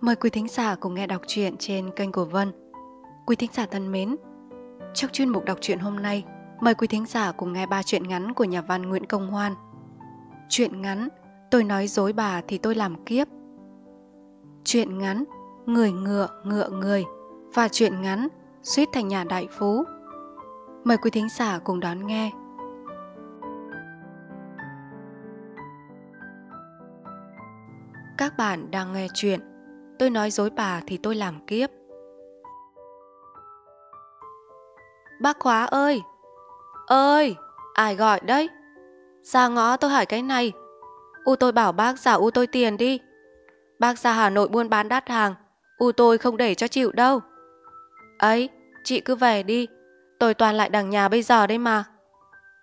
Mời quý thính giả cùng nghe đọc truyện trên kênh của Vân. Quý thính giả thân mến, trong chuyên mục đọc truyện hôm nay, mời quý thính giả cùng nghe ba truyện ngắn của nhà văn Nguyễn Công Hoan. Truyện ngắn Tôi nói dối bà thì tôi làm kiếp. Truyện ngắn Người ngựa ngựa người và truyện ngắn Suýt thành nhà đại phú. Mời quý thính giả cùng đón nghe. Các bạn đang nghe truyện tôi nói dối bà thì tôi làm kiếp. Bác khóa ơi! Ơi! Ai gọi đấy? Ra ngõ tôi hỏi cái này. U tôi bảo bác giả u tôi tiền đi. Bác ra Hà Nội buôn bán đắt hàng. U tôi không để cho chịu đâu. Ấy, chị cứ về đi. Tôi toàn lại đằng nhà bây giờ đây mà.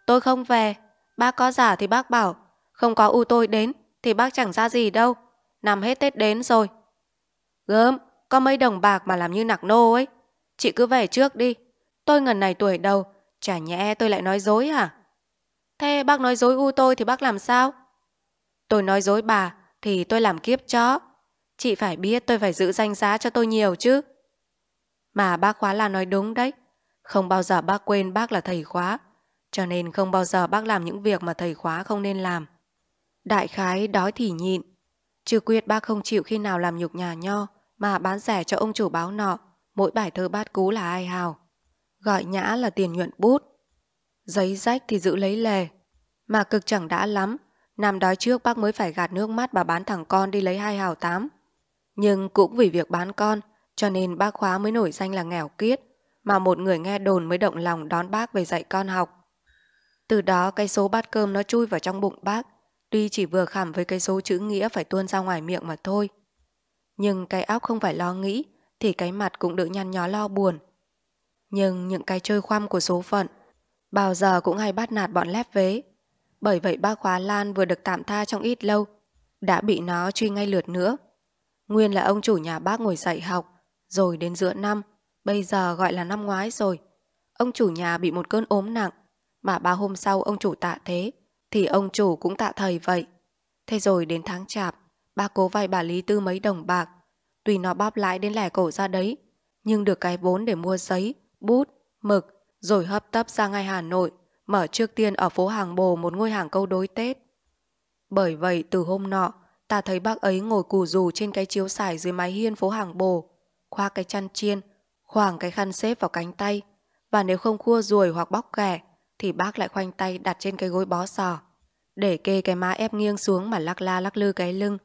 Tôi không về. Bác có giả thì bác bảo. Không có u tôi đến thì bác chẳng ra gì đâu. Nằm hết Tết đến rồi, Gớm, có mấy đồng bạc mà làm như nặc nô ấy. Chị cứ về trước đi. Tôi ngần này tuổi đầu, chả nhẽ tôi lại nói dối à Thế bác nói dối u tôi thì bác làm sao? Tôi nói dối bà thì tôi làm kiếp chó. Chị phải biết tôi phải giữ danh giá cho tôi nhiều chứ. Mà bác khóa là nói đúng đấy. Không bao giờ bác quên bác là thầy khóa. Cho nên không bao giờ bác làm những việc mà thầy khóa không nên làm. Đại khái đói thì nhịn. Chưa quyết bác không chịu khi nào làm nhục nhà nho mà bán rẻ cho ông chủ báo nọ, mỗi bài thơ bát cú là ai hào. Gọi nhã là tiền nhuận bút. Giấy rách thì giữ lấy lề. Mà cực chẳng đã lắm, năm đói trước bác mới phải gạt nước mắt bà bán thằng con đi lấy hai hào tám. Nhưng cũng vì việc bán con, cho nên bác khóa mới nổi danh là nghèo kiết, mà một người nghe đồn mới động lòng đón bác về dạy con học. Từ đó cái số bát cơm nó chui vào trong bụng bác, tuy chỉ vừa khảm với cái số chữ nghĩa phải tuôn ra ngoài miệng mà thôi, nhưng cái óc không phải lo nghĩ thì cái mặt cũng được nhăn nhó lo buồn. Nhưng những cái chơi khoăm của số phận bao giờ cũng hay bắt nạt bọn lép vế. Bởi vậy bác Khóa Lan vừa được tạm tha trong ít lâu đã bị nó truy ngay lượt nữa. Nguyên là ông chủ nhà bác ngồi dạy học rồi đến giữa năm bây giờ gọi là năm ngoái rồi. Ông chủ nhà bị một cơn ốm nặng mà ba hôm sau ông chủ tạ thế thì ông chủ cũng tạ thầy vậy. Thế rồi đến tháng chạp Ba cố vay bà Lý Tư mấy đồng bạc, tùy nó bóp lãi đến lẻ cổ ra đấy, nhưng được cái vốn để mua giấy, bút, mực, rồi hấp tấp ra ngay Hà Nội, mở trước tiên ở phố Hàng Bồ một ngôi hàng câu đối Tết. Bởi vậy từ hôm nọ, ta thấy bác ấy ngồi cù dù trên cái chiếu sải dưới mái hiên phố Hàng Bồ, khoa cái chăn chiên, khoảng cái khăn xếp vào cánh tay, và nếu không khua ruồi hoặc bóc ghẻ, thì bác lại khoanh tay đặt trên cái gối bó sò, để kê cái má ép nghiêng xuống mà lắc la lắc lư cái lưng,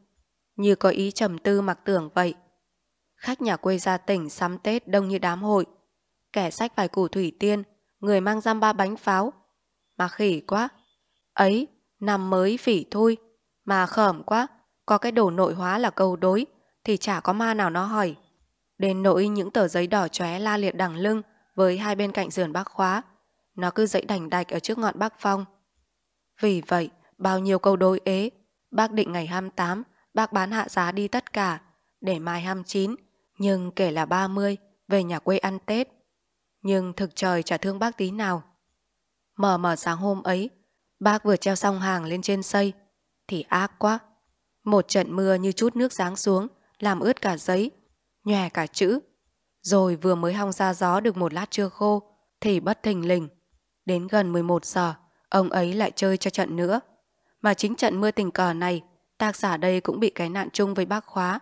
như có ý trầm tư mặc tưởng vậy. Khách nhà quê ra tỉnh sắm Tết đông như đám hội. Kẻ sách vài củ thủy tiên, người mang giam ba bánh pháo. Mà khỉ quá. Ấy, năm mới phỉ thôi. Mà khởm quá, có cái đồ nội hóa là câu đối, thì chả có ma nào nó hỏi. Đến nỗi những tờ giấy đỏ chóe la liệt đằng lưng với hai bên cạnh giường bác khóa. Nó cứ dậy đành đạch ở trước ngọn bác phong. Vì vậy, bao nhiêu câu đối ế, bác định ngày 28 bác bán hạ giá đi tất cả, để mai 29, nhưng kể là 30, về nhà quê ăn Tết. Nhưng thực trời chả thương bác tí nào. mở mở sáng hôm ấy, bác vừa treo xong hàng lên trên xây, thì ác quá. Một trận mưa như chút nước giáng xuống, làm ướt cả giấy, nhòe cả chữ. Rồi vừa mới hong ra gió được một lát chưa khô, thì bất thình lình. Đến gần 11 giờ, ông ấy lại chơi cho trận nữa. Mà chính trận mưa tình cờ này Tác giả đây cũng bị cái nạn chung với bác khóa.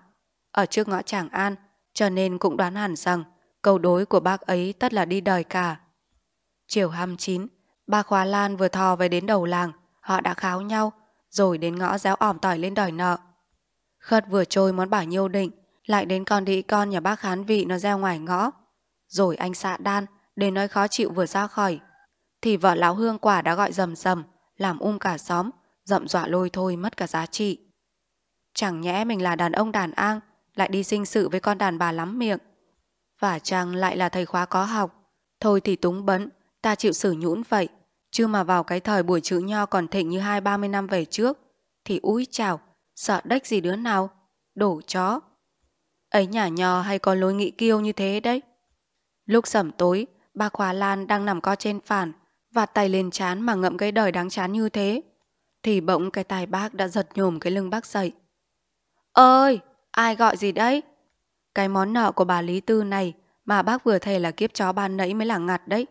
Ở trước ngõ Tràng An, cho nên cũng đoán hẳn rằng câu đối của bác ấy tất là đi đời cả. Chiều hăm chín, ba khóa Lan vừa thò về đến đầu làng, họ đã kháo nhau, rồi đến ngõ giáo ỏm tỏi lên đòi nợ. Khất vừa trôi món bảo nhiêu định, lại đến con đĩ con nhà bác Khán Vị nó ra ngoài ngõ. Rồi anh xạ đan, để nói khó chịu vừa ra khỏi. Thì vợ lão hương quả đã gọi rầm rầm, làm um cả xóm, rậm dọa lôi thôi mất cả giá trị. Chẳng nhẽ mình là đàn ông đàn an lại đi sinh sự với con đàn bà lắm miệng. Và chàng lại là thầy khóa có học. Thôi thì túng bấn, ta chịu xử nhũn vậy. Chứ mà vào cái thời buổi chữ nho còn thịnh như hai ba mươi năm về trước, thì úi chào, sợ đếch gì đứa nào, đổ chó. Ấy nhà nho hay có lối nghị kiêu như thế đấy. Lúc sẩm tối, bà Khóa Lan đang nằm co trên phản, và tay lên chán mà ngậm cái đời đáng chán như thế. Thì bỗng cái tai bác đã giật nhồm cái lưng bác dậy. Ơi, ai gọi gì đấy? Cái món nợ của bà Lý Tư này mà bác vừa thấy là kiếp chó ban nãy mới là ngặt đấy.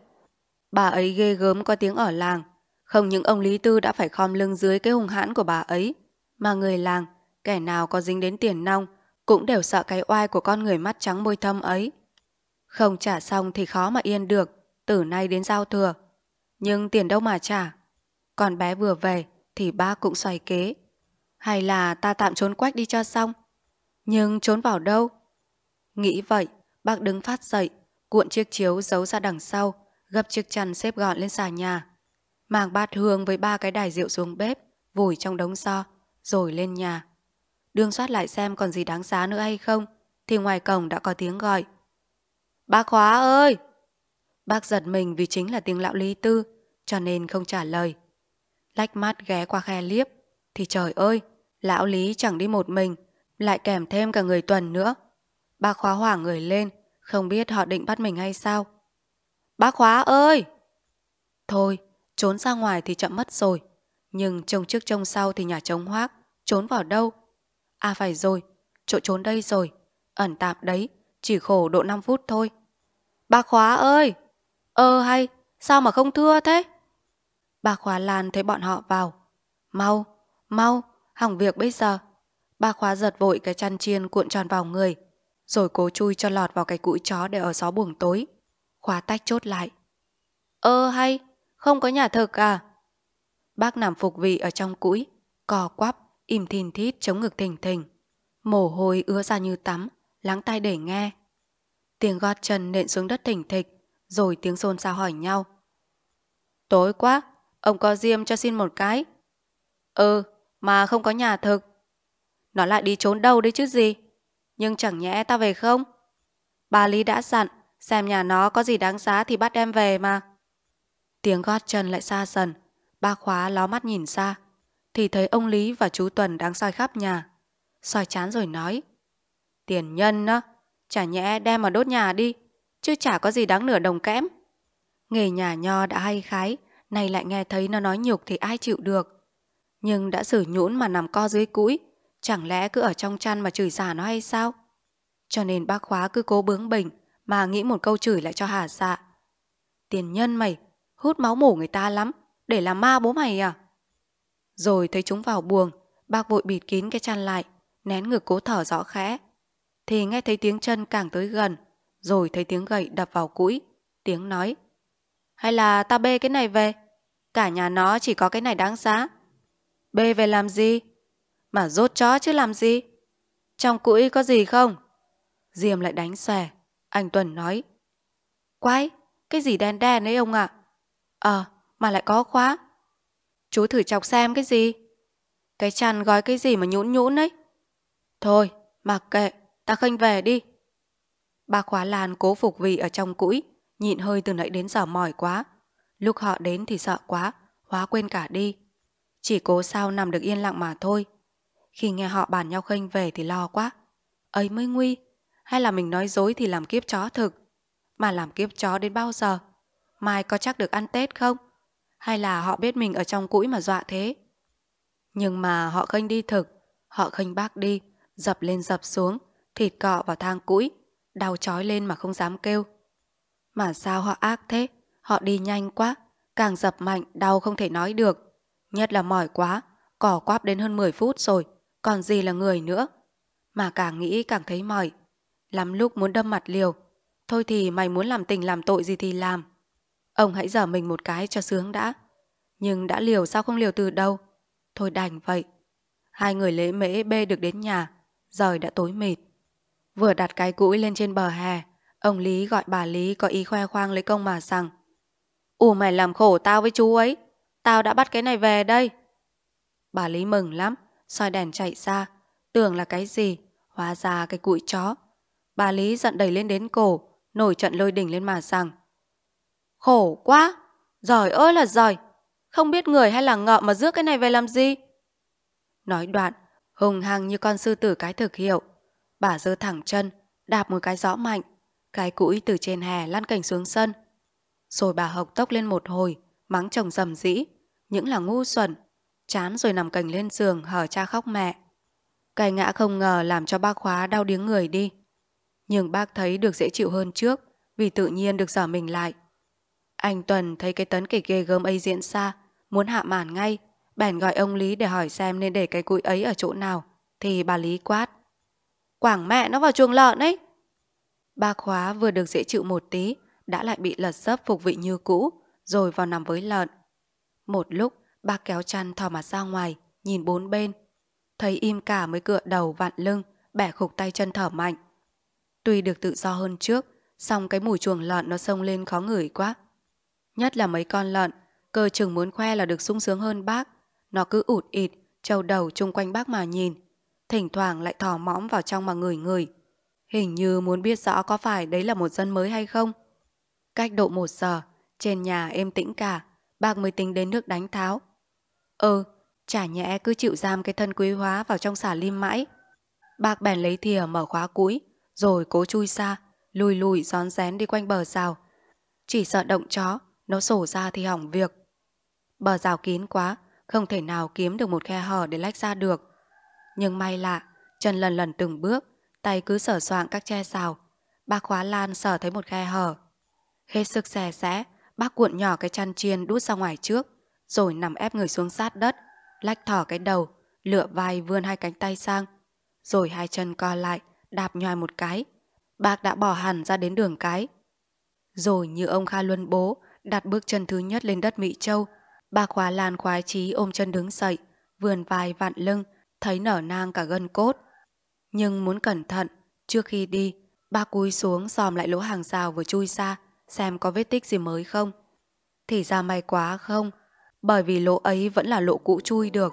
Bà ấy ghê gớm có tiếng ở làng. Không những ông Lý Tư đã phải khom lưng dưới cái hung hãn của bà ấy, mà người làng, kẻ nào có dính đến tiền nong, cũng đều sợ cái oai của con người mắt trắng môi thâm ấy. Không trả xong thì khó mà yên được, từ nay đến giao thừa. Nhưng tiền đâu mà trả. Còn bé vừa về thì ba cũng xoay kế. Hay là ta tạm trốn quách đi cho xong? Nhưng trốn vào đâu? Nghĩ vậy, bác đứng phát dậy, cuộn chiếc chiếu giấu ra đằng sau, gấp chiếc chăn xếp gọn lên xà nhà. Mang bát hương với ba cái đài rượu xuống bếp, vùi trong đống so, rồi lên nhà. Đương soát lại xem còn gì đáng giá nữa hay không, thì ngoài cổng đã có tiếng gọi. Bác Khóa ơi! Bác giật mình vì chính là tiếng lão lý tư, cho nên không trả lời. Lách mắt ghé qua khe liếp, thì trời ơi, Lão Lý chẳng đi một mình, lại kèm thêm cả người tuần nữa. Bác Khóa hoảng người lên, không biết họ định bắt mình hay sao. Bác Khóa ơi! Thôi, trốn ra ngoài thì chậm mất rồi. Nhưng trông trước trông sau thì nhà trống hoác, trốn vào đâu? À phải rồi, chỗ trốn đây rồi, ẩn tạm đấy, chỉ khổ độ 5 phút thôi. bác Khóa ơi! Ờ hay, sao mà không thưa thế? bác Khóa làn thấy bọn họ vào. Mau, mau, hỏng việc bây giờ. Ba khóa giật vội cái chăn chiên cuộn tròn vào người, rồi cố chui cho lọt vào cái cũi chó để ở gió buồng tối. Khóa tách chốt lại. Ơ ờ, hay, không có nhà thực à? Bác nằm phục vị ở trong cũi, cò quắp, im thìn thít chống ngực thình thình. Mồ hôi ứa ra như tắm, lắng tai để nghe. Tiếng gót chân nện xuống đất thỉnh thịch, rồi tiếng xôn xao hỏi nhau. Tối quá, ông có diêm cho xin một cái. Ừ, mà không có nhà thực. Nó lại đi trốn đâu đấy chứ gì. Nhưng chẳng nhẽ ta về không? Bà Lý đã dặn, xem nhà nó có gì đáng giá thì bắt em về mà. Tiếng gót chân lại xa dần, ba khóa ló mắt nhìn xa, thì thấy ông Lý và chú Tuần đang soi khắp nhà. Soi chán rồi nói, tiền nhân á, chả nhẽ đem mà đốt nhà đi, chứ chả có gì đáng nửa đồng kẽm. Nghề nhà nho đã hay khái, nay lại nghe thấy nó nói nhục thì ai chịu được nhưng đã sử nhũn mà nằm co dưới cũi, chẳng lẽ cứ ở trong chăn mà chửi xả nó hay sao? Cho nên bác khóa cứ cố bướng bỉnh mà nghĩ một câu chửi lại cho hà dạ. Tiền nhân mày, hút máu mổ người ta lắm, để làm ma bố mày à? Rồi thấy chúng vào buồng, bác vội bịt kín cái chăn lại, nén ngực cố thở rõ khẽ. Thì nghe thấy tiếng chân càng tới gần, rồi thấy tiếng gậy đập vào cũi, tiếng nói. Hay là ta bê cái này về, cả nhà nó chỉ có cái này đáng giá. Bê về làm gì? Mà rốt chó chứ làm gì? Trong cũi có gì không? Diêm lại đánh xòe. Anh Tuần nói. Quái, cái gì đen đen đấy ông ạ? À? Ờ, à, mà lại có khóa. Chú thử chọc xem cái gì? Cái chăn gói cái gì mà nhũn nhũn ấy? Thôi, mặc kệ, ta khênh về đi. Bà khóa làn cố phục vị ở trong cũi, nhịn hơi từ nãy đến giờ mỏi quá. Lúc họ đến thì sợ quá, hóa quên cả đi. Chỉ cố sao nằm được yên lặng mà thôi. Khi nghe họ bàn nhau khênh về thì lo quá. Ấy mới nguy. Hay là mình nói dối thì làm kiếp chó thực. Mà làm kiếp chó đến bao giờ? Mai có chắc được ăn Tết không? Hay là họ biết mình ở trong cũi mà dọa thế? Nhưng mà họ khênh đi thực. Họ khênh bác đi. Dập lên dập xuống. Thịt cọ vào thang cũi. Đau chói lên mà không dám kêu. Mà sao họ ác thế? Họ đi nhanh quá. Càng dập mạnh, đau không thể nói được. Nhất là mỏi quá, cỏ quáp đến hơn 10 phút rồi, còn gì là người nữa. Mà càng nghĩ càng thấy mỏi. Lắm lúc muốn đâm mặt liều. Thôi thì mày muốn làm tình làm tội gì thì làm. Ông hãy dở mình một cái cho sướng đã. Nhưng đã liều sao không liều từ đâu. Thôi đành vậy. Hai người lễ mễ bê được đến nhà. Rồi đã tối mịt. Vừa đặt cái cũi lên trên bờ hè. Ông Lý gọi bà Lý có ý khoe khoang lấy công mà rằng Ủa mày làm khổ tao với chú ấy. Tao đã bắt cái này về đây. Bà Lý mừng lắm, soi đèn chạy ra. Tưởng là cái gì, hóa ra cái cụi chó. Bà Lý giận đẩy lên đến cổ, nổi trận lôi đỉnh lên mà rằng. Khổ quá, giỏi ơi là giỏi, không biết người hay là ngợ mà rước cái này về làm gì. Nói đoạn, hùng hăng như con sư tử cái thực hiệu. Bà giơ thẳng chân, đạp một cái rõ mạnh, cái cũi từ trên hè lăn cảnh xuống sân. Rồi bà hộc tốc lên một hồi, mắng chồng rầm rĩ những là ngu xuẩn. Chán rồi nằm cành lên giường hở cha khóc mẹ. Cái ngã không ngờ làm cho bác khóa đau điếng người đi. Nhưng bác thấy được dễ chịu hơn trước vì tự nhiên được dở mình lại. Anh Tuần thấy cái tấn kịch ghê gớm ấy diễn ra, muốn hạ màn ngay, bèn gọi ông Lý để hỏi xem nên để cái cụi ấy ở chỗ nào, thì bà Lý quát. Quảng mẹ nó vào chuồng lợn ấy. Bà khóa vừa được dễ chịu một tí, đã lại bị lật sấp phục vị như cũ, rồi vào nằm với lợn. Một lúc, bác kéo chăn thò mặt ra ngoài, nhìn bốn bên. Thấy im cả mới cựa đầu vặn lưng, bẻ khục tay chân thở mạnh. Tuy được tự do hơn trước, song cái mùi chuồng lợn nó sông lên khó ngửi quá. Nhất là mấy con lợn, cơ chừng muốn khoe là được sung sướng hơn bác. Nó cứ ụt ịt, trầu đầu chung quanh bác mà nhìn. Thỉnh thoảng lại thò mõm vào trong mà ngửi ngửi. Hình như muốn biết rõ có phải đấy là một dân mới hay không. Cách độ một giờ, trên nhà êm tĩnh cả, bác mới tính đến nước đánh tháo. Ừ, chả nhẽ cứ chịu giam cái thân quý hóa vào trong xả lim mãi. Bác bèn lấy thìa mở khóa cũi, rồi cố chui xa, lùi lùi rón rén đi quanh bờ rào. Chỉ sợ động chó, nó sổ ra thì hỏng việc. Bờ rào kín quá, không thể nào kiếm được một khe hở để lách ra được. Nhưng may lạ, chân lần lần từng bước, tay cứ sở soạn các che rào. Bác khóa lan sở thấy một khe hở. Hết sức xè xẽ, Bác cuộn nhỏ cái chăn chiên đút ra ngoài trước, rồi nằm ép người xuống sát đất, lách thỏ cái đầu, lựa vai vươn hai cánh tay sang, rồi hai chân co lại, đạp nhòi một cái. Bác đã bỏ hẳn ra đến đường cái. Rồi như ông Kha Luân bố, đặt bước chân thứ nhất lên đất Mỹ Châu, bà khóa lan khoái chí ôm chân đứng dậy, vườn vai vặn lưng, thấy nở nang cả gân cốt. Nhưng muốn cẩn thận, trước khi đi, ba cúi xuống xòm lại lỗ hàng rào vừa chui ra, xem có vết tích gì mới không. Thì ra may quá không, bởi vì lỗ ấy vẫn là lỗ cũ chui được.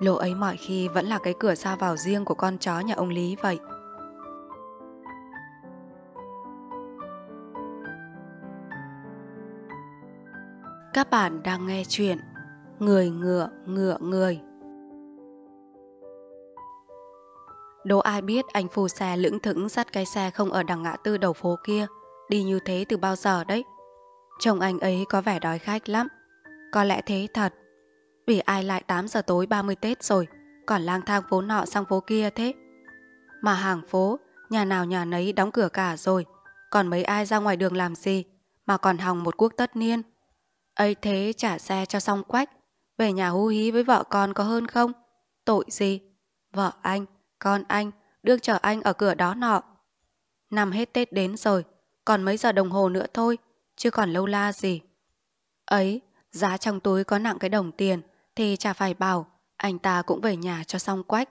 Lỗ ấy mọi khi vẫn là cái cửa ra vào riêng của con chó nhà ông Lý vậy. Các bạn đang nghe chuyện Người ngựa ngựa người Đâu ai biết anh phù xe lững thững dắt cái xe không ở đằng ngã tư đầu phố kia – đi như thế từ bao giờ đấy. Chồng anh ấy có vẻ đói khách lắm. Có lẽ thế thật. Vì ai lại 8 giờ tối 30 Tết rồi, còn lang thang phố nọ sang phố kia thế. Mà hàng phố, nhà nào nhà nấy đóng cửa cả rồi, còn mấy ai ra ngoài đường làm gì mà còn hòng một quốc tất niên. ấy thế trả xe cho xong quách, về nhà hú hí với vợ con có hơn không? Tội gì? Vợ anh, con anh, đương chờ anh ở cửa đó nọ. Năm hết Tết đến rồi, còn mấy giờ đồng hồ nữa thôi, chứ còn lâu la gì. Ấy, giá trong túi có nặng cái đồng tiền thì chả phải bảo, anh ta cũng về nhà cho xong quách.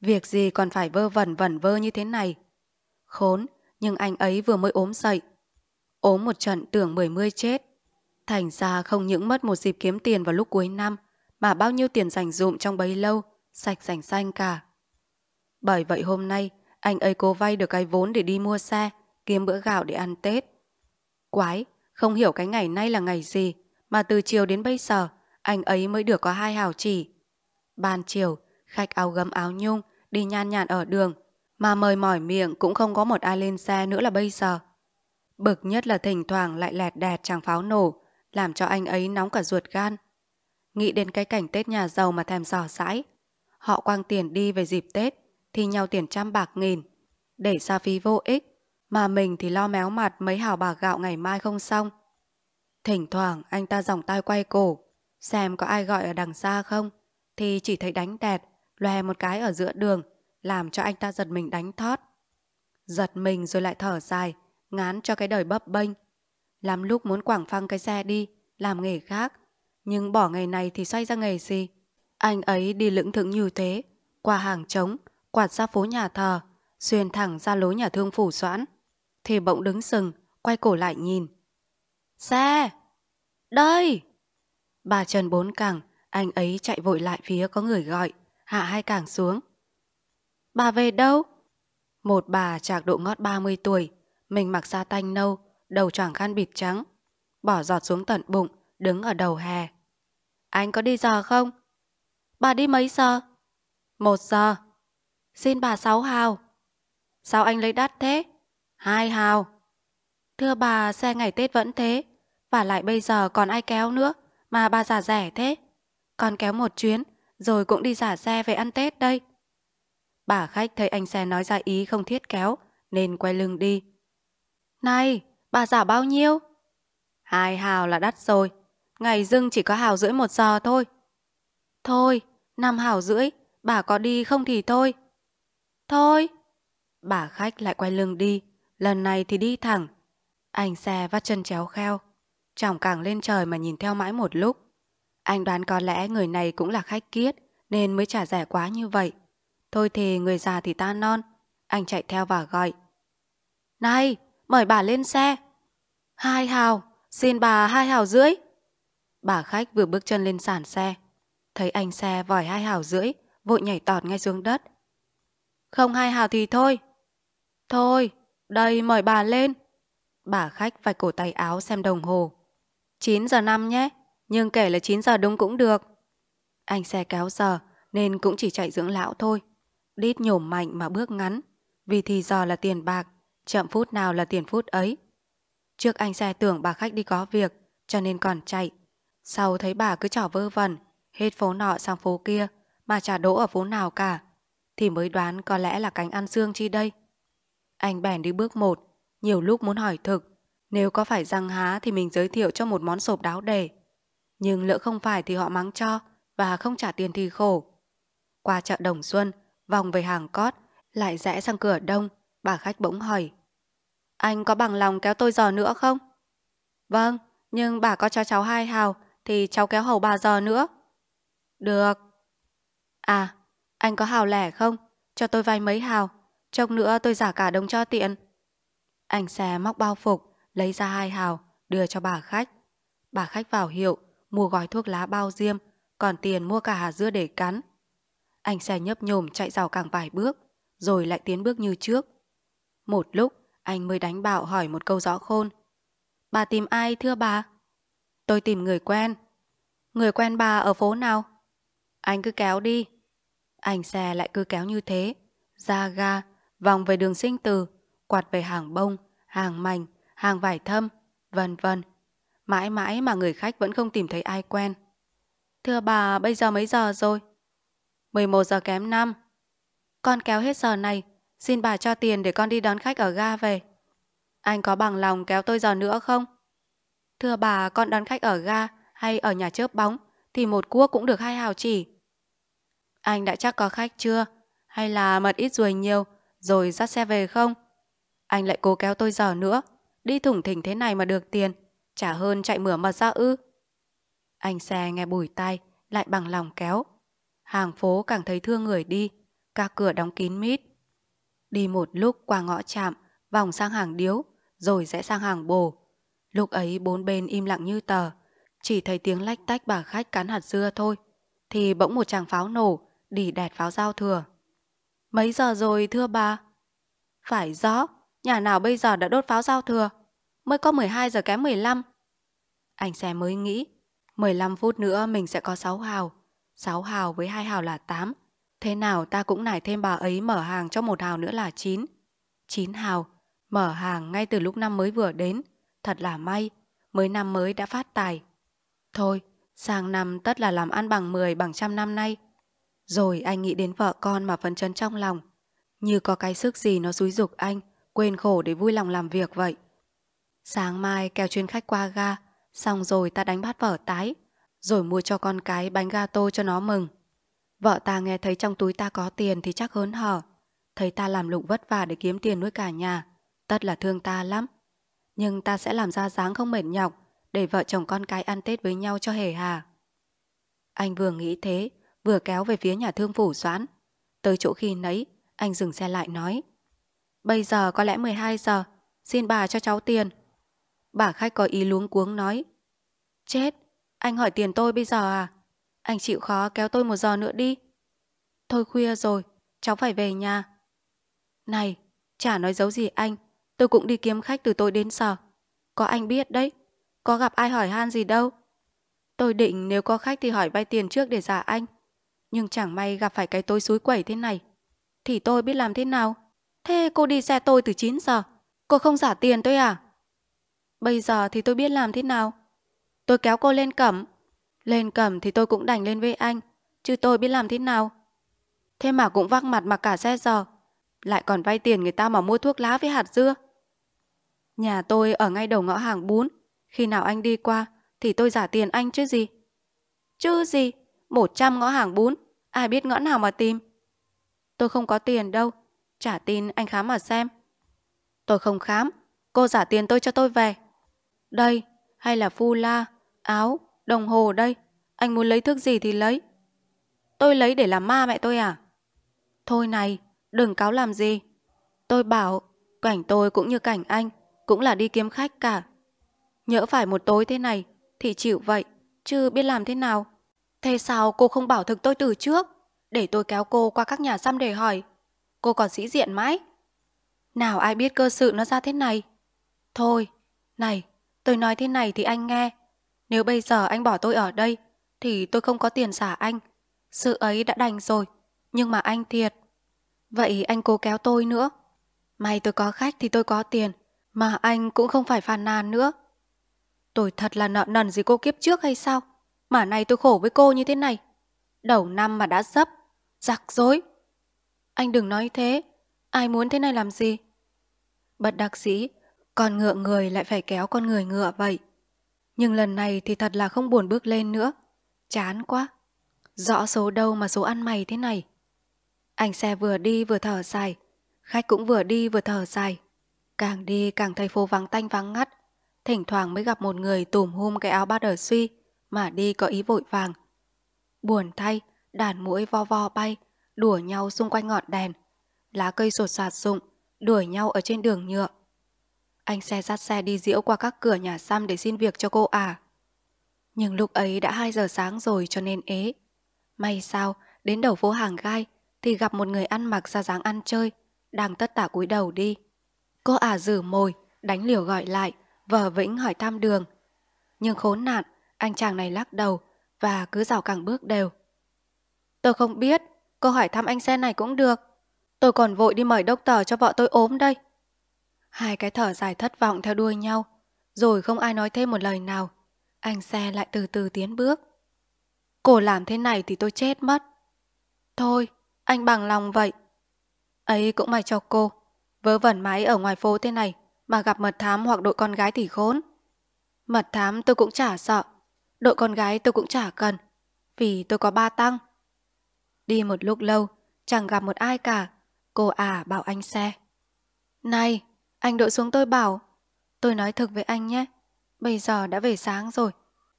Việc gì còn phải vơ vẩn vẩn vơ như thế này. Khốn, nhưng anh ấy vừa mới ốm dậy. Ốm một trận tưởng mười mươi chết. Thành ra không những mất một dịp kiếm tiền vào lúc cuối năm, mà bao nhiêu tiền dành dụm trong bấy lâu, sạch sành xanh cả. Bởi vậy hôm nay, anh ấy cố vay được cái vốn để đi mua xe, kiếm bữa gạo để ăn Tết. Quái, không hiểu cái ngày nay là ngày gì, mà từ chiều đến bây giờ, anh ấy mới được có hai hào chỉ. Ban chiều, khách áo gấm áo nhung, đi nhan nhản ở đường, mà mời mỏi miệng cũng không có một ai lên xe nữa là bây giờ. Bực nhất là thỉnh thoảng lại lẹt đẹt chàng pháo nổ, làm cho anh ấy nóng cả ruột gan. Nghĩ đến cái cảnh Tết nhà giàu mà thèm giỏ sãi. Họ quang tiền đi về dịp Tết, thì nhau tiền trăm bạc nghìn, để xa phí vô ích mà mình thì lo méo mặt mấy hào bạc gạo ngày mai không xong. Thỉnh thoảng anh ta dòng tay quay cổ, xem có ai gọi ở đằng xa không, thì chỉ thấy đánh đẹt, lòe một cái ở giữa đường, làm cho anh ta giật mình đánh thót. Giật mình rồi lại thở dài, ngán cho cái đời bấp bênh. Lắm lúc muốn quảng phăng cái xe đi, làm nghề khác, nhưng bỏ nghề này thì xoay ra nghề gì. Anh ấy đi lững thững như thế, qua hàng trống, quạt ra phố nhà thờ, xuyên thẳng ra lối nhà thương phủ soãn thì bỗng đứng sừng, quay cổ lại nhìn. Xe! Đây! Bà Trần bốn cẳng, anh ấy chạy vội lại phía có người gọi, hạ hai cẳng xuống. Bà về đâu? Một bà chạc độ ngót 30 tuổi, mình mặc sa tanh nâu, đầu choàng khăn bịt trắng, bỏ giọt xuống tận bụng, đứng ở đầu hè. Anh có đi giờ không? Bà đi mấy giờ? Một giờ. Xin bà sáu hào. Sao anh lấy đắt thế? Hai hào. Thưa bà, xe ngày Tết vẫn thế. Và lại bây giờ còn ai kéo nữa mà bà giả rẻ thế. còn kéo một chuyến rồi cũng đi giả xe về ăn Tết đây. Bà khách thấy anh xe nói ra ý không thiết kéo nên quay lưng đi. Này, bà giả bao nhiêu? Hai hào là đắt rồi. Ngày dưng chỉ có hào rưỡi một giờ thôi. Thôi, năm hào rưỡi, bà có đi không thì thôi. Thôi. Bà khách lại quay lưng đi lần này thì đi thẳng. Anh xe vắt chân chéo kheo, trỏng càng lên trời mà nhìn theo mãi một lúc. Anh đoán có lẽ người này cũng là khách kiết nên mới trả rẻ quá như vậy. Thôi thì người già thì ta non. Anh chạy theo và gọi. Này, mời bà lên xe. Hai hào, xin bà hai hào rưỡi. Bà khách vừa bước chân lên sàn xe. Thấy anh xe vòi hai hào rưỡi, vội nhảy tọt ngay xuống đất. Không hai hào thì thôi. Thôi, đây mời bà lên. Bà khách phải cổ tay áo xem đồng hồ. 9 giờ 5 nhé, nhưng kể là 9 giờ đúng cũng được. Anh xe kéo giờ nên cũng chỉ chạy dưỡng lão thôi. Đít nhổm mạnh mà bước ngắn, vì thì giờ là tiền bạc, chậm phút nào là tiền phút ấy. Trước anh xe tưởng bà khách đi có việc, cho nên còn chạy. Sau thấy bà cứ trò vơ vẩn, hết phố nọ sang phố kia, mà chả đỗ ở phố nào cả, thì mới đoán có lẽ là cánh ăn xương chi đây. Anh bèn đi bước một, nhiều lúc muốn hỏi thực. Nếu có phải răng há thì mình giới thiệu cho một món sộp đáo đề. Nhưng lỡ không phải thì họ mắng cho và không trả tiền thì khổ. Qua chợ Đồng Xuân, vòng về hàng cót, lại rẽ sang cửa đông, bà khách bỗng hỏi. Anh có bằng lòng kéo tôi giò nữa không? Vâng, nhưng bà có cho cháu hai hào thì cháu kéo hầu bà giò nữa. Được. À, anh có hào lẻ không? Cho tôi vay mấy hào. Chốc nữa tôi giả cả đồng cho tiện. Anh xe móc bao phục, lấy ra hai hào, đưa cho bà khách. Bà khách vào hiệu, mua gói thuốc lá bao diêm, còn tiền mua cả hà dưa để cắn. Anh xe nhấp nhổm chạy rào càng vài bước, rồi lại tiến bước như trước. Một lúc, anh mới đánh bạo hỏi một câu rõ khôn. Bà tìm ai thưa bà? Tôi tìm người quen. Người quen bà ở phố nào? Anh cứ kéo đi. Anh xe lại cứ kéo như thế. Ra ga, vòng về đường sinh từ, quạt về hàng bông, hàng mảnh, hàng vải thâm, vân vân. Mãi mãi mà người khách vẫn không tìm thấy ai quen. Thưa bà, bây giờ mấy giờ rồi? 11 giờ kém 5. Con kéo hết giờ này, xin bà cho tiền để con đi đón khách ở ga về. Anh có bằng lòng kéo tôi giờ nữa không? Thưa bà, con đón khách ở ga hay ở nhà chớp bóng thì một cuốc cũng được hai hào chỉ. Anh đã chắc có khách chưa? Hay là mật ít ruồi nhiều rồi dắt xe về không? Anh lại cố kéo tôi giờ nữa, đi thủng thỉnh thế này mà được tiền, chả hơn chạy mửa mật ra ư. Anh xe nghe bùi tai, lại bằng lòng kéo. Hàng phố càng thấy thương người đi, cả cửa đóng kín mít. Đi một lúc qua ngõ chạm, vòng sang hàng điếu, rồi rẽ sang hàng bồ. Lúc ấy bốn bên im lặng như tờ, chỉ thấy tiếng lách tách bà khách cắn hạt dưa thôi. Thì bỗng một chàng pháo nổ, đỉ đẹt pháo giao thừa. Mấy giờ rồi thưa bà? Phải rõ, nhà nào bây giờ đã đốt pháo giao thừa, mới có 12 giờ kém 15. Anh xe mới nghĩ, 15 phút nữa mình sẽ có 6 hào, 6 hào với hai hào là 8. Thế nào ta cũng nải thêm bà ấy mở hàng cho một hào nữa là 9. 9 hào, mở hàng ngay từ lúc năm mới vừa đến, thật là may, mới năm mới đã phát tài. Thôi, sang năm tất là làm ăn bằng 10 bằng trăm năm nay. Rồi anh nghĩ đến vợ con mà phấn chấn trong lòng. Như có cái sức gì nó xúi dục anh, quên khổ để vui lòng làm việc vậy. Sáng mai kéo chuyến khách qua ga, xong rồi ta đánh bát vở tái, rồi mua cho con cái bánh ga tô cho nó mừng. Vợ ta nghe thấy trong túi ta có tiền thì chắc hớn hở. Thấy ta làm lụng vất vả để kiếm tiền nuôi cả nhà, tất là thương ta lắm. Nhưng ta sẽ làm ra dáng không mệt nhọc để vợ chồng con cái ăn Tết với nhau cho hề hà. Anh vừa nghĩ thế vừa kéo về phía nhà thương phủ doãn. Tới chỗ khi nấy, anh dừng xe lại nói. Bây giờ có lẽ 12 giờ, xin bà cho cháu tiền. Bà khách có ý luống cuống nói. Chết, anh hỏi tiền tôi bây giờ à? Anh chịu khó kéo tôi một giờ nữa đi. Thôi khuya rồi, cháu phải về nhà. Này, chả nói giấu gì anh, tôi cũng đi kiếm khách từ tôi đến giờ. Có anh biết đấy, có gặp ai hỏi han gì đâu. Tôi định nếu có khách thì hỏi vay tiền trước để giả anh. Nhưng chẳng may gặp phải cái tối suối quẩy thế này Thì tôi biết làm thế nào Thế cô đi xe tôi từ 9 giờ Cô không giả tiền tôi à Bây giờ thì tôi biết làm thế nào Tôi kéo cô lên cẩm Lên cẩm thì tôi cũng đành lên với anh Chứ tôi biết làm thế nào Thế mà cũng vác mặt mà cả xe giờ Lại còn vay tiền người ta mà mua thuốc lá với hạt dưa Nhà tôi ở ngay đầu ngõ hàng bún Khi nào anh đi qua Thì tôi giả tiền anh chứ gì Chứ gì 100 ngõ hàng bún Ai biết ngõ nào mà tìm Tôi không có tiền đâu Trả tin anh khám mà xem Tôi không khám Cô giả tiền tôi cho tôi về Đây hay là phu la Áo Đồng hồ đây Anh muốn lấy thước gì thì lấy Tôi lấy để làm ma mẹ tôi à Thôi này Đừng cáo làm gì Tôi bảo Cảnh tôi cũng như cảnh anh Cũng là đi kiếm khách cả Nhỡ phải một tối thế này Thì chịu vậy Chứ biết làm thế nào Thế sao cô không bảo thực tôi từ trước, để tôi kéo cô qua các nhà xăm để hỏi. Cô còn sĩ diện mãi. Nào ai biết cơ sự nó ra thế này. Thôi, này, tôi nói thế này thì anh nghe. Nếu bây giờ anh bỏ tôi ở đây, thì tôi không có tiền xả anh. Sự ấy đã đành rồi, nhưng mà anh thiệt. Vậy anh cố kéo tôi nữa. May tôi có khách thì tôi có tiền, mà anh cũng không phải phàn nàn nữa. Tôi thật là nợ nần gì cô kiếp trước hay sao? Mà nay tôi khổ với cô như thế này. Đầu năm mà đã sấp. Giặc dối. Anh đừng nói thế. Ai muốn thế này làm gì? Bất đặc sĩ, con ngựa người lại phải kéo con người ngựa vậy. Nhưng lần này thì thật là không buồn bước lên nữa. Chán quá. Rõ số đâu mà số ăn mày thế này. Anh xe vừa đi vừa thở dài. Khách cũng vừa đi vừa thở dài. Càng đi càng thấy phố vắng tanh vắng ngắt. Thỉnh thoảng mới gặp một người tùm hum cái áo ba đờ suy mà đi có ý vội vàng. Buồn thay, đàn mũi vo vo bay, đùa nhau xung quanh ngọn đèn. Lá cây sột sạt rụng, đuổi nhau ở trên đường nhựa. Anh xe dắt xe đi diễu qua các cửa nhà xăm để xin việc cho cô à. Nhưng lúc ấy đã 2 giờ sáng rồi cho nên ế. May sao, đến đầu phố hàng gai thì gặp một người ăn mặc ra dáng ăn chơi, đang tất tả cúi đầu đi. Cô à rử mồi, đánh liều gọi lại, vờ vĩnh hỏi thăm đường. Nhưng khốn nạn, anh chàng này lắc đầu và cứ dạo càng bước đều. Tôi không biết, cô hỏi thăm anh xe này cũng được. Tôi còn vội đi mời doctor cho vợ tôi ốm đây. Hai cái thở dài thất vọng theo đuôi nhau, rồi không ai nói thêm một lời nào. Anh xe lại từ từ tiến bước. Cô làm thế này thì tôi chết mất. Thôi, anh bằng lòng vậy. Ấy cũng may cho cô. Vớ vẩn mãi ở ngoài phố thế này mà gặp mật thám hoặc đội con gái thì khốn. Mật thám tôi cũng chả sợ. Đội con gái tôi cũng chả cần, vì tôi có ba tăng. Đi một lúc lâu, chẳng gặp một ai cả. Cô à bảo anh xe. Này, anh đội xuống tôi bảo. Tôi nói thực với anh nhé. Bây giờ đã về sáng rồi.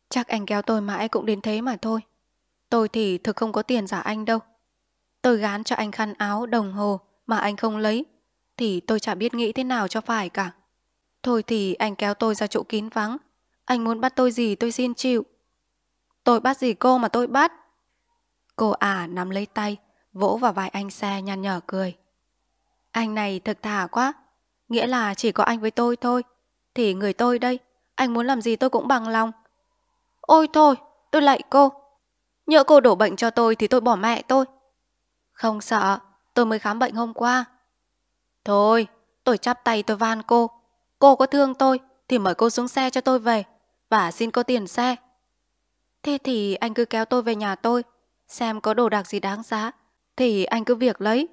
Chắc anh kéo tôi mãi cũng đến thế mà thôi. Tôi thì thực không có tiền giả anh đâu. Tôi gán cho anh khăn áo, đồng hồ mà anh không lấy. Thì tôi chả biết nghĩ thế nào cho phải cả. Thôi thì anh kéo tôi ra chỗ kín vắng anh muốn bắt tôi gì tôi xin chịu. Tôi bắt gì cô mà tôi bắt? Cô ả nắm lấy tay, vỗ vào vai anh xe nhăn nhở cười. Anh này thực thà quá, nghĩa là chỉ có anh với tôi thôi. Thì người tôi đây, anh muốn làm gì tôi cũng bằng lòng. Ôi thôi, tôi lạy cô. Nhỡ cô đổ bệnh cho tôi thì tôi bỏ mẹ tôi. Không sợ, tôi mới khám bệnh hôm qua. Thôi, tôi chắp tay tôi van cô. Cô có thương tôi thì mời cô xuống xe cho tôi về và xin cô tiền xe. Thế thì anh cứ kéo tôi về nhà tôi, xem có đồ đạc gì đáng giá, thì anh cứ việc lấy.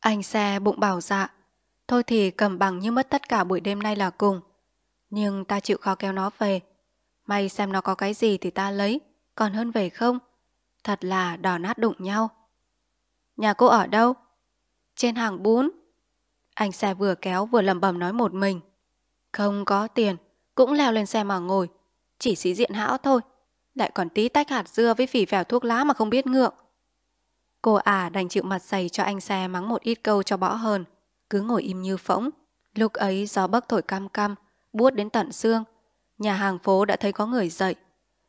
Anh xe bụng bảo dạ, thôi thì cầm bằng như mất tất cả buổi đêm nay là cùng. Nhưng ta chịu khó kéo nó về. May xem nó có cái gì thì ta lấy, còn hơn về không. Thật là đỏ nát đụng nhau. Nhà cô ở đâu? Trên hàng bún. Anh xe vừa kéo vừa lầm bầm nói một mình. Không có tiền cũng leo lên xe mà ngồi. Chỉ sĩ diện hão thôi, lại còn tí tách hạt dưa với phỉ vẻo thuốc lá mà không biết ngượng. Cô à đành chịu mặt dày cho anh xe mắng một ít câu cho bỏ hơn, cứ ngồi im như phỗng. Lúc ấy gió bấc thổi cam cam, buốt đến tận xương. Nhà hàng phố đã thấy có người dậy,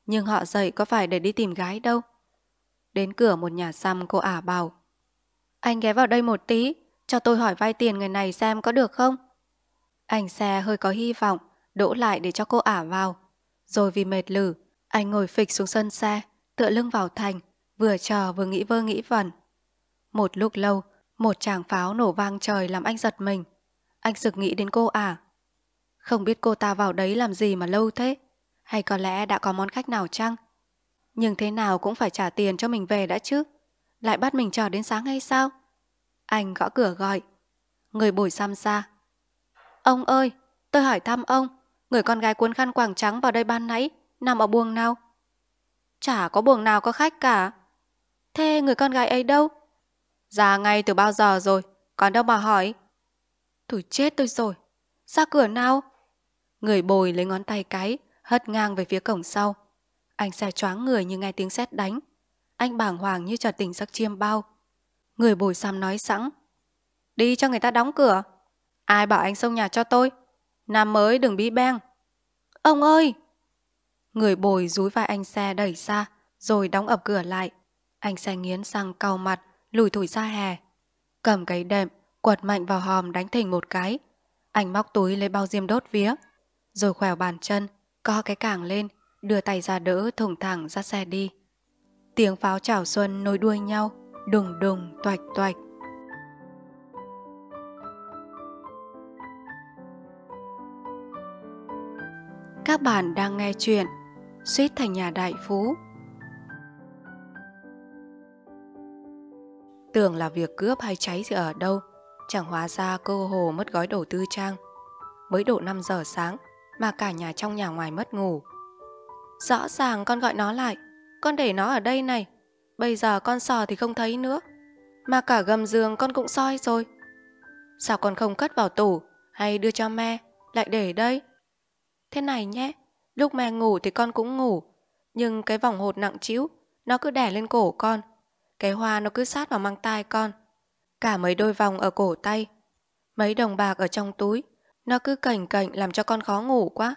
nhưng họ dậy có phải để đi tìm gái đâu. Đến cửa một nhà xăm cô ả à bảo Anh ghé vào đây một tí Cho tôi hỏi vay tiền người này xem có được không Anh xe hơi có hy vọng đỗ lại để cho cô ả vào. Rồi vì mệt lử, anh ngồi phịch xuống sân xe, tựa lưng vào thành, vừa chờ vừa nghĩ vơ nghĩ vẩn. Một lúc lâu, một tràng pháo nổ vang trời làm anh giật mình. Anh sực nghĩ đến cô ả. Không biết cô ta vào đấy làm gì mà lâu thế, hay có lẽ đã có món khách nào chăng? Nhưng thế nào cũng phải trả tiền cho mình về đã chứ. Lại bắt mình chờ đến sáng hay sao? Anh gõ cửa gọi. Người bồi xăm xa. Ông ơi, tôi hỏi thăm ông. Người con gái cuốn khăn quàng trắng vào đây ban nãy Nằm ở buồng nào Chả có buồng nào có khách cả Thế người con gái ấy đâu Ra ngay từ bao giờ rồi Còn đâu mà hỏi Thủi chết tôi rồi Ra cửa nào Người bồi lấy ngón tay cái Hất ngang về phía cổng sau Anh xe choáng người như nghe tiếng sét đánh Anh bàng hoàng như chợt tỉnh giấc chiêm bao Người bồi xăm nói sẵn Đi cho người ta đóng cửa Ai bảo anh xông nhà cho tôi Năm mới đừng bí beng. Ông ơi! Người bồi rúi vai anh xe đẩy xa, rồi đóng ập cửa lại. Anh xe nghiến sang cau mặt, lùi thủi ra hè. Cầm cái đệm, quật mạnh vào hòm đánh thình một cái. Anh móc túi lấy bao diêm đốt vía, rồi khỏe bàn chân, co cái càng lên, đưa tay ra đỡ thủng thẳng ra xe đi. Tiếng pháo chảo xuân nối đuôi nhau, đùng đùng toạch toạch. Các bạn đang nghe chuyện Suýt thành nhà đại phú Tưởng là việc cướp hay cháy thì ở đâu Chẳng hóa ra cô hồ mất gói đổ tư trang Mới độ 5 giờ sáng Mà cả nhà trong nhà ngoài mất ngủ Rõ ràng con gọi nó lại Con để nó ở đây này Bây giờ con sò thì không thấy nữa Mà cả gầm giường con cũng soi rồi Sao con không cất vào tủ Hay đưa cho me Lại để đây Thế này nhé, lúc mẹ ngủ thì con cũng ngủ, nhưng cái vòng hột nặng trĩu nó cứ đè lên cổ con, cái hoa nó cứ sát vào mang tai con. Cả mấy đôi vòng ở cổ tay, mấy đồng bạc ở trong túi, nó cứ cành cảnh làm cho con khó ngủ quá.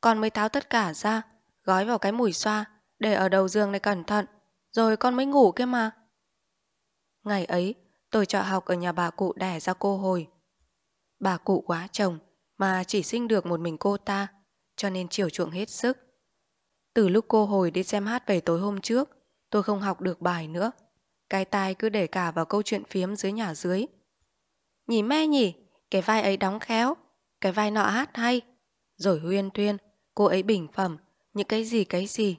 Con mới tháo tất cả ra, gói vào cái mùi xoa, để ở đầu giường này cẩn thận, rồi con mới ngủ kia mà. Ngày ấy, tôi trọ học ở nhà bà cụ đẻ ra cô hồi. Bà cụ quá chồng, mà chỉ sinh được một mình cô ta cho nên chiều chuộng hết sức. Từ lúc cô hồi đi xem hát về tối hôm trước, tôi không học được bài nữa. Cái tai cứ để cả vào câu chuyện phiếm dưới nhà dưới. Nhỉ me nhỉ, cái vai ấy đóng khéo, cái vai nọ hát hay. Rồi huyên thuyên, cô ấy bình phẩm, những cái gì cái gì.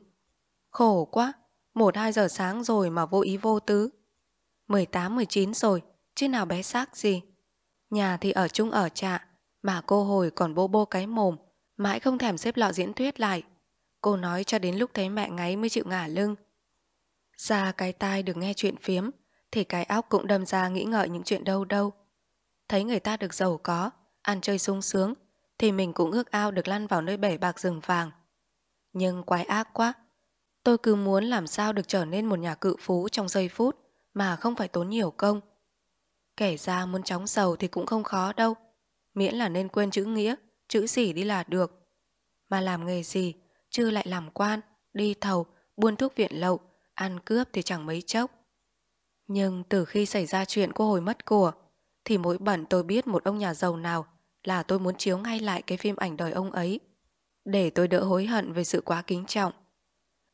Khổ quá, một hai giờ sáng rồi mà vô ý vô tứ. mười chín rồi, chứ nào bé xác gì. Nhà thì ở chung ở trạ, mà cô hồi còn bô bô cái mồm, mãi không thèm xếp lọ diễn thuyết lại. Cô nói cho đến lúc thấy mẹ ngáy mới chịu ngả lưng. Ra cái tai được nghe chuyện phiếm, thì cái óc cũng đâm ra nghĩ ngợi những chuyện đâu đâu. Thấy người ta được giàu có, ăn chơi sung sướng, thì mình cũng ước ao được lăn vào nơi bể bạc rừng vàng. Nhưng quái ác quá, tôi cứ muốn làm sao được trở nên một nhà cự phú trong giây phút mà không phải tốn nhiều công. Kể ra muốn chóng giàu thì cũng không khó đâu, miễn là nên quên chữ nghĩa chữ gì đi là được. Mà làm nghề gì, chứ lại làm quan, đi thầu, buôn thuốc viện lậu, ăn cướp thì chẳng mấy chốc. Nhưng từ khi xảy ra chuyện cô hồi mất của, thì mỗi bận tôi biết một ông nhà giàu nào là tôi muốn chiếu ngay lại cái phim ảnh đời ông ấy, để tôi đỡ hối hận về sự quá kính trọng.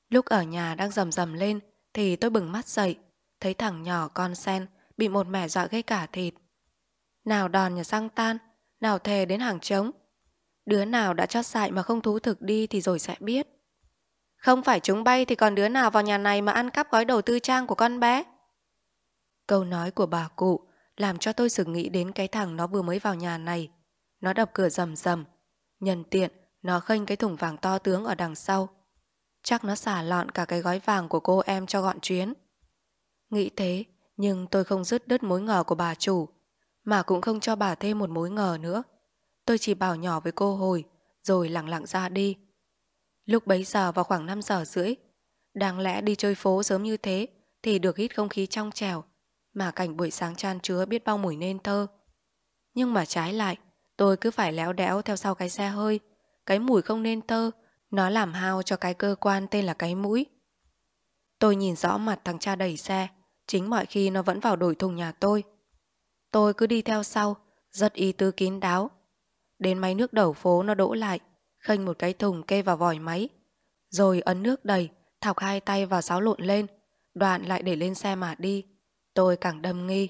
Lúc ở nhà đang rầm rầm lên thì tôi bừng mắt dậy, thấy thằng nhỏ con sen bị một mẻ dọa gây cả thịt. Nào đòn nhà răng tan, nào thề đến hàng trống, Đứa nào đã cho dại mà không thú thực đi thì rồi sẽ biết. Không phải chúng bay thì còn đứa nào vào nhà này mà ăn cắp gói đầu tư trang của con bé. Câu nói của bà cụ làm cho tôi sực nghĩ đến cái thằng nó vừa mới vào nhà này. Nó đập cửa rầm rầm. Nhân tiện, nó khênh cái thùng vàng to tướng ở đằng sau. Chắc nó xả lọn cả cái gói vàng của cô em cho gọn chuyến. Nghĩ thế, nhưng tôi không dứt đứt mối ngờ của bà chủ, mà cũng không cho bà thêm một mối ngờ nữa. Tôi chỉ bảo nhỏ với cô hồi, rồi lặng lặng ra đi. Lúc bấy giờ vào khoảng 5 giờ rưỡi, đáng lẽ đi chơi phố sớm như thế thì được hít không khí trong trẻo, mà cảnh buổi sáng chan chứa biết bao mùi nên thơ. Nhưng mà trái lại, tôi cứ phải léo đẽo theo sau cái xe hơi, cái mùi không nên thơ, nó làm hao cho cái cơ quan tên là cái mũi. Tôi nhìn rõ mặt thằng cha đẩy xe, chính mọi khi nó vẫn vào đổi thùng nhà tôi. Tôi cứ đi theo sau, rất ý tứ kín đáo, Đến máy nước đầu phố nó đỗ lại, khênh một cái thùng kê vào vòi máy. Rồi ấn nước đầy, thọc hai tay vào sáo lộn lên, đoạn lại để lên xe mà đi. Tôi càng đâm nghi.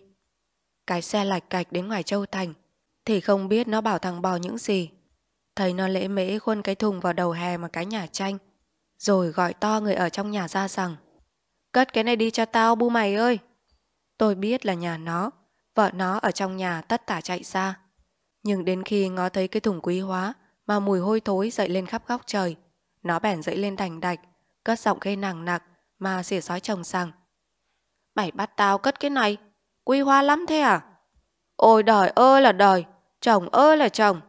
Cái xe lạch cạch đến ngoài châu thành, thì không biết nó bảo thằng bò những gì. Thấy nó lễ mễ khuôn cái thùng vào đầu hè mà cái nhà tranh, rồi gọi to người ở trong nhà ra rằng Cất cái này đi cho tao bu mày ơi. Tôi biết là nhà nó, vợ nó ở trong nhà tất tả chạy ra. Nhưng đến khi ngó thấy cái thùng quý hóa mà mùi hôi thối dậy lên khắp góc trời, nó bèn dậy lên đành đạch, cất giọng gây nặng nặc mà xỉa sói chồng rằng Mày bắt tao cất cái này, quý hóa lắm thế à? Ôi đời ơi là đời, chồng ơi là chồng.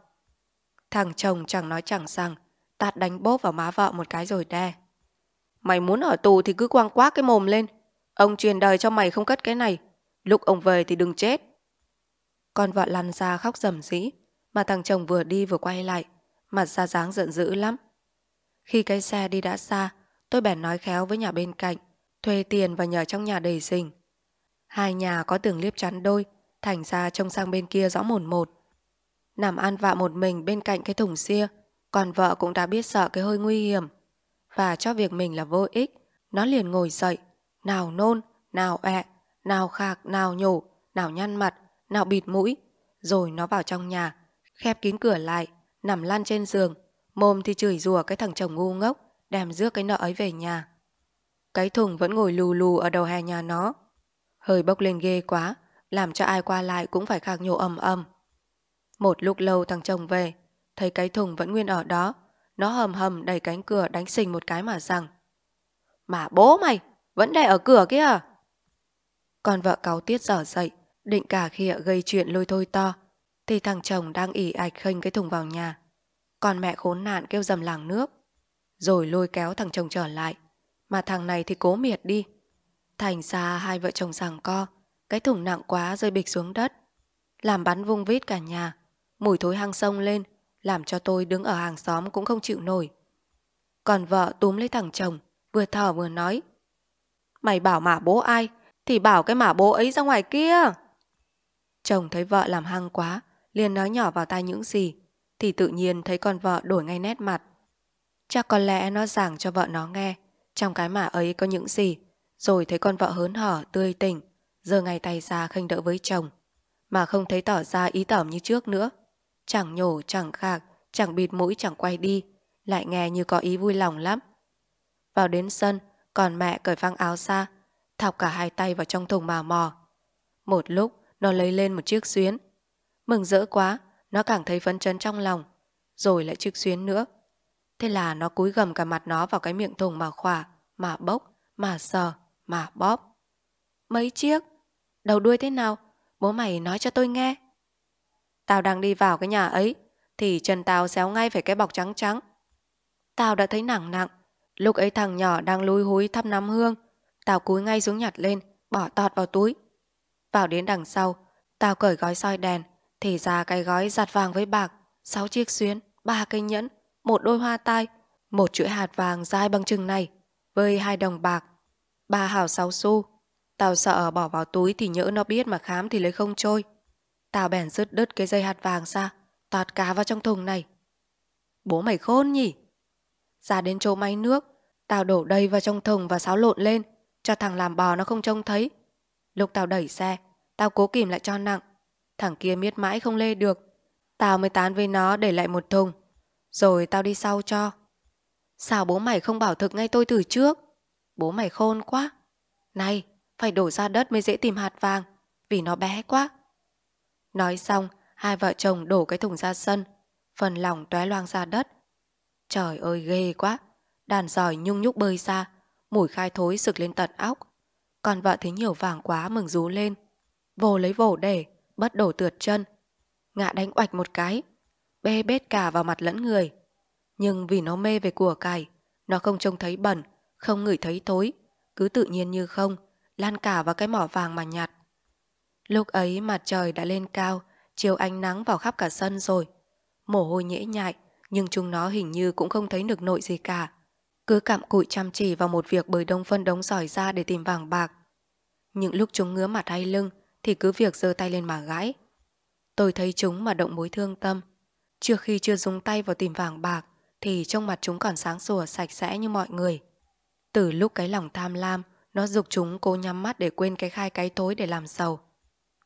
Thằng chồng chẳng nói chẳng rằng, tạt đánh bốp vào má vợ một cái rồi đe. Mày muốn ở tù thì cứ quăng quát cái mồm lên. Ông truyền đời cho mày không cất cái này. Lúc ông về thì đừng chết. Con vợ lăn ra khóc rầm rĩ Mà thằng chồng vừa đi vừa quay lại Mặt ra dáng giận dữ lắm Khi cái xe đi đã xa Tôi bèn nói khéo với nhà bên cạnh Thuê tiền và nhờ trong nhà đầy dình Hai nhà có tường liếp chắn đôi Thành ra trông sang bên kia rõ mồn một Nằm ăn vạ một mình bên cạnh cái thùng xia Còn vợ cũng đã biết sợ cái hơi nguy hiểm Và cho việc mình là vô ích Nó liền ngồi dậy Nào nôn, nào ẹ, nào khạc, nào nhổ, nào nhăn mặt nó bịt mũi, rồi nó vào trong nhà, khép kín cửa lại, nằm lăn trên giường, mồm thì chửi rủa cái thằng chồng ngu ngốc, đem rước cái nợ ấy về nhà. Cái thùng vẫn ngồi lù lù ở đầu hè nhà nó. Hơi bốc lên ghê quá, làm cho ai qua lại cũng phải khạc nhổ ầm ầm. Một lúc lâu thằng chồng về, thấy cái thùng vẫn nguyên ở đó, nó hầm hầm đẩy cánh cửa đánh sình một cái mà rằng. Mà bố mày, vẫn để ở cửa kia à? Con vợ cáu tiết dở dậy, Định cả khịa gây chuyện lôi thôi to Thì thằng chồng đang ỉ ạch khênh cái thùng vào nhà Còn mẹ khốn nạn kêu dầm làng nước Rồi lôi kéo thằng chồng trở lại Mà thằng này thì cố miệt đi Thành ra hai vợ chồng rằng co Cái thùng nặng quá rơi bịch xuống đất Làm bắn vung vít cả nhà Mùi thối hăng sông lên Làm cho tôi đứng ở hàng xóm cũng không chịu nổi Còn vợ túm lấy thằng chồng Vừa thở vừa nói Mày bảo mà bố ai Thì bảo cái mả bố ấy ra ngoài kia Chồng thấy vợ làm hăng quá, liền nói nhỏ vào tai những gì, thì tự nhiên thấy con vợ đổi ngay nét mặt. Chắc có lẽ nó giảng cho vợ nó nghe, trong cái mả ấy có những gì, rồi thấy con vợ hớn hở, tươi tỉnh, giờ ngay tay ra khinh đỡ với chồng, mà không thấy tỏ ra ý tẩm như trước nữa. Chẳng nhổ, chẳng khạc, chẳng bịt mũi, chẳng quay đi, lại nghe như có ý vui lòng lắm. Vào đến sân, còn mẹ cởi phăng áo ra, thọc cả hai tay vào trong thùng màu mò. Một lúc, nó lấy lên một chiếc xuyến. Mừng rỡ quá, nó càng thấy phấn chấn trong lòng. Rồi lại chiếc xuyến nữa. Thế là nó cúi gầm cả mặt nó vào cái miệng thùng mà khỏa, mà bốc, mà sờ, mà bóp. Mấy chiếc? Đầu đuôi thế nào? Bố mày nói cho tôi nghe. Tao đang đi vào cái nhà ấy, thì chân tao xéo ngay phải cái bọc trắng trắng. Tao đã thấy nặng nặng, lúc ấy thằng nhỏ đang lúi húi thắp nắm hương. Tao cúi ngay xuống nhặt lên, bỏ tọt vào túi, vào đến đằng sau, tao cởi gói soi đèn, thì ra cái gói giặt vàng với bạc, sáu chiếc xuyến, ba cây nhẫn, một đôi hoa tai, một chuỗi hạt vàng dai bằng chừng này, với hai đồng bạc, ba hào sáu xu. Tao sợ bỏ vào túi thì nhỡ nó biết mà khám thì lấy không trôi. Tao bèn rứt đứt cái dây hạt vàng ra, tọt cá vào trong thùng này. Bố mày khôn nhỉ? Ra đến chỗ máy nước, tao đổ đầy vào trong thùng và xáo lộn lên, cho thằng làm bò nó không trông thấy. Lúc tao đẩy xe, tao cố kìm lại cho nặng. Thằng kia miết mãi không lê được. Tao mới tán với nó để lại một thùng. Rồi tao đi sau cho. Sao bố mày không bảo thực ngay tôi từ trước? Bố mày khôn quá. Này, phải đổ ra đất mới dễ tìm hạt vàng, vì nó bé quá. Nói xong, hai vợ chồng đổ cái thùng ra sân, phần lòng tóe loang ra đất. Trời ơi ghê quá, đàn giỏi nhung nhúc bơi ra, mùi khai thối sực lên tận óc. Còn vợ thấy nhiều vàng quá mừng rú lên. Vồ lấy vồ để, bất đổ tượt chân. Ngã đánh oạch một cái, bê bết cả vào mặt lẫn người. Nhưng vì nó mê về của cải, nó không trông thấy bẩn, không ngửi thấy thối, cứ tự nhiên như không, lan cả vào cái mỏ vàng mà nhặt. Lúc ấy mặt trời đã lên cao, chiếu ánh nắng vào khắp cả sân rồi. Mồ hôi nhễ nhại, nhưng chúng nó hình như cũng không thấy nực nội gì cả cứ cạm cụi chăm chỉ vào một việc bởi đông phân đống sỏi ra để tìm vàng bạc. Những lúc chúng ngứa mặt hay lưng thì cứ việc giơ tay lên mà gãi. Tôi thấy chúng mà động mối thương tâm. Trước khi chưa dùng tay vào tìm vàng bạc thì trong mặt chúng còn sáng sủa sạch sẽ như mọi người. Từ lúc cái lòng tham lam nó dục chúng cố nhắm mắt để quên cái khai cái tối để làm giàu.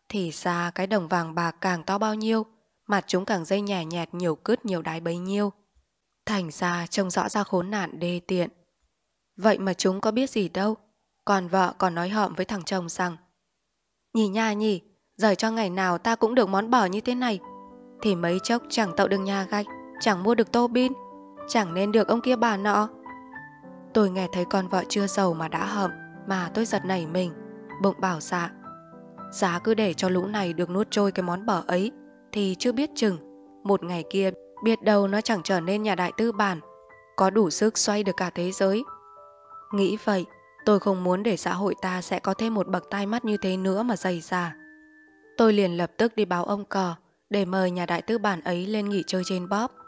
Thì ra cái đồng vàng bạc càng to bao nhiêu, mặt chúng càng dây nhẹ nhẹt nhiều cướt nhiều đái bấy nhiêu. Thành ra trông rõ ra khốn nạn đê tiện. Vậy mà chúng có biết gì đâu. Còn vợ còn nói hợm với thằng chồng rằng Nhì nha nhỉ, rời cho ngày nào ta cũng được món bò như thế này. Thì mấy chốc chẳng tậu được nhà gạch, chẳng mua được tô bin, chẳng nên được ông kia bà nọ. Tôi nghe thấy con vợ chưa giàu mà đã hợm, mà tôi giật nảy mình, bụng bảo dạ. Giá cứ để cho lũ này được nuốt trôi cái món bò ấy, thì chưa biết chừng, một ngày kia Biết đâu nó chẳng trở nên nhà đại tư bản, có đủ sức xoay được cả thế giới. Nghĩ vậy, tôi không muốn để xã hội ta sẽ có thêm một bậc tai mắt như thế nữa mà dày ra. Tôi liền lập tức đi báo ông cờ để mời nhà đại tư bản ấy lên nghỉ chơi trên bóp.